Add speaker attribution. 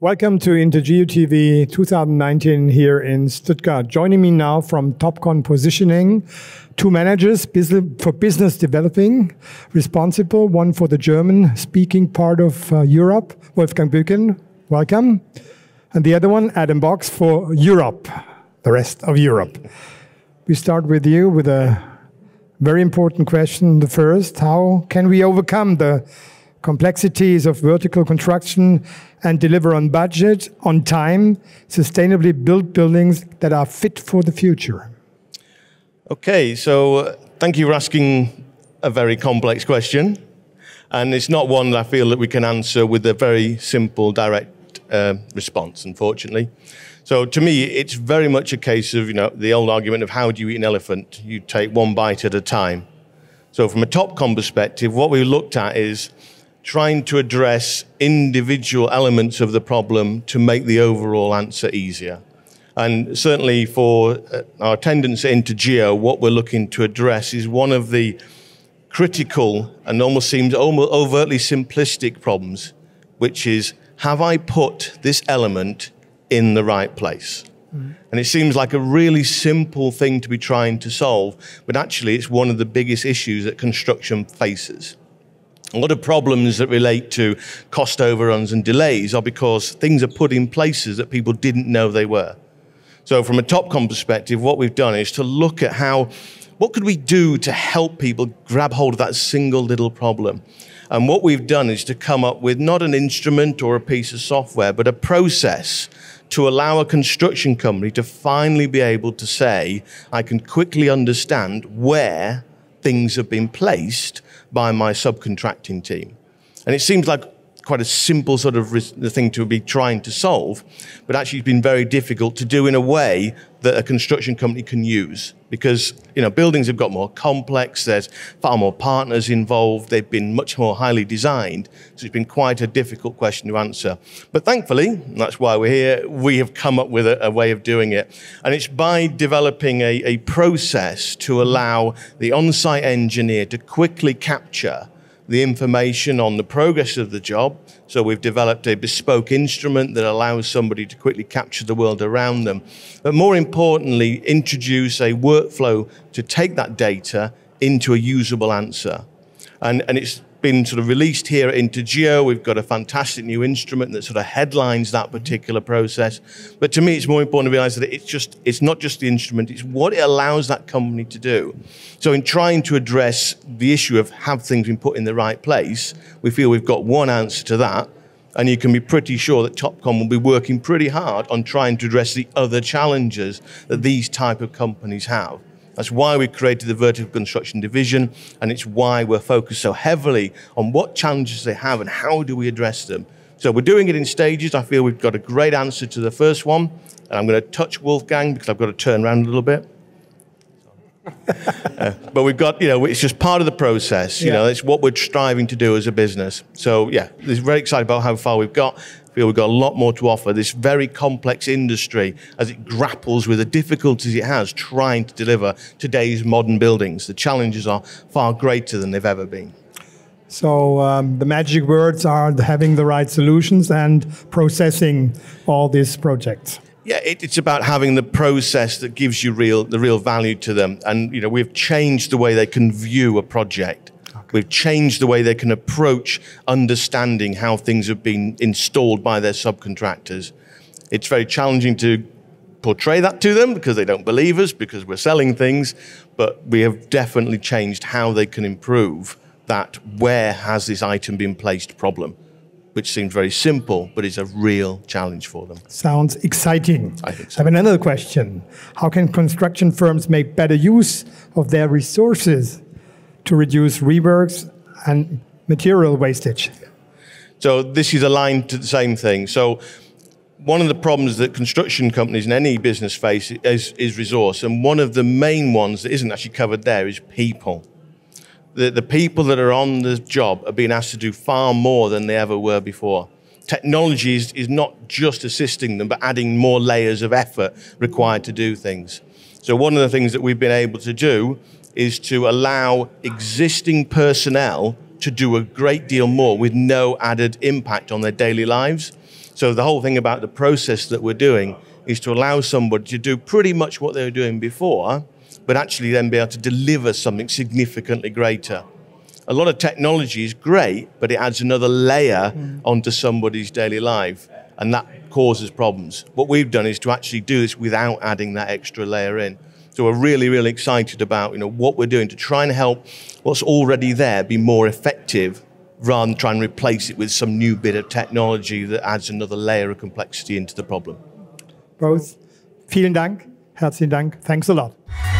Speaker 1: Welcome to InterGeo TV 2019 here in Stuttgart. Joining me now from Topcon Positioning, two managers for business developing, responsible, one for the German-speaking part of uh, Europe, Wolfgang Büken, welcome. And the other one, Adam Box, for Europe, the rest of Europe. We start with you with a very important question, the first. How can we overcome the complexities of vertical construction and deliver on budget, on time, sustainably build buildings that are fit for the future?
Speaker 2: Okay, so uh, thank you for asking a very complex question. And it's not one that I feel that we can answer with a very simple, direct uh, response, unfortunately. So to me, it's very much a case of, you know, the old argument of how do you eat an elephant? You take one bite at a time. So from a Topcon perspective, what we looked at is trying to address individual elements of the problem to make the overall answer easier. And certainly for uh, our tendency into GEO, what we're looking to address is one of the critical and almost seems almost overtly simplistic problems, which is have I put this element in the right place? Mm. And it seems like a really simple thing to be trying to solve, but actually, it's one of the biggest issues that construction faces. A lot of problems that relate to cost overruns and delays are because things are put in places that people didn't know they were. So from a TopCon perspective, what we've done is to look at how, what could we do to help people grab hold of that single little problem? And what we've done is to come up with not an instrument or a piece of software, but a process to allow a construction company to finally be able to say, I can quickly understand where things have been placed by my subcontracting team. And it seems like quite a simple sort of thing to be trying to solve, but actually it's been very difficult to do in a way that a construction company can use because you know buildings have got more complex. There's far more partners involved. They've been much more highly designed, so it's been quite a difficult question to answer. But thankfully, that's why we're here. We have come up with a, a way of doing it, and it's by developing a, a process to allow the on-site engineer to quickly capture the information on the progress of the job. So we've developed a bespoke instrument that allows somebody to quickly capture the world around them. But more importantly, introduce a workflow to take that data into a usable answer. And, and it's been sort of released here into Geo. We've got a fantastic new instrument that sort of headlines that particular process. But to me, it's more important to realize that it's just it's not just the instrument, it's what it allows that company to do. So in trying to address the issue of have things been put in the right place, we feel we've got one answer to that. And you can be pretty sure that Topcom will be working pretty hard on trying to address the other challenges that these type of companies have. That's why we created the vertical construction division, and it's why we're focused so heavily on what challenges they have and how do we address them. So we're doing it in stages. I feel we've got a great answer to the first one, and I'm going to touch Wolfgang because I've got to turn around a little bit. uh, but we've got, you know, it's just part of the process. You yeah. know, it's what we're striving to do as a business. So yeah, we're very excited about how far we've got feel we've got a lot more to offer this very complex industry as it grapples with the difficulties it has trying to deliver today's modern buildings. The challenges are far greater than they've ever been.
Speaker 1: So um, the magic words are having the right solutions and processing all these projects.
Speaker 2: Yeah, it, it's about having the process that gives you real the real value to them, and you know we've changed the way they can view a project. We've changed the way they can approach understanding how things have been installed by their subcontractors. It's very challenging to portray that to them because they don't believe us, because we're selling things, but we have definitely changed how they can improve that where has this item been placed problem which seems very simple, but is a real challenge for them.
Speaker 1: Sounds exciting. I, so. I, have another question. How can construction firms make better use of their resources to reduce reworks and material wastage.
Speaker 2: So this is aligned to the same thing. So one of the problems that construction companies and any business face is, is resource. And one of the main ones that isn't actually covered there is people. The, the people that are on the job are being asked to do far more than they ever were before. Technology is, is not just assisting them, but adding more layers of effort required to do things. So one of the things that we've been able to do is to allow existing personnel to do a great deal more with no added impact on their daily lives. So the whole thing about the process that we're doing is to allow somebody to do pretty much what they were doing before, but actually then be able to deliver something significantly greater. A lot of technology is great, but it adds another layer mm. onto somebody's daily life, and that causes problems. What we've done is to actually do this without adding that extra layer in. So we're really, really excited about you know what we're doing to try and help what's already there be more effective rather than try and replace it with some new bit of technology that adds another layer of complexity into the problem.
Speaker 1: Both. Vielen Dank. Herzlichen Dank. Thanks a lot.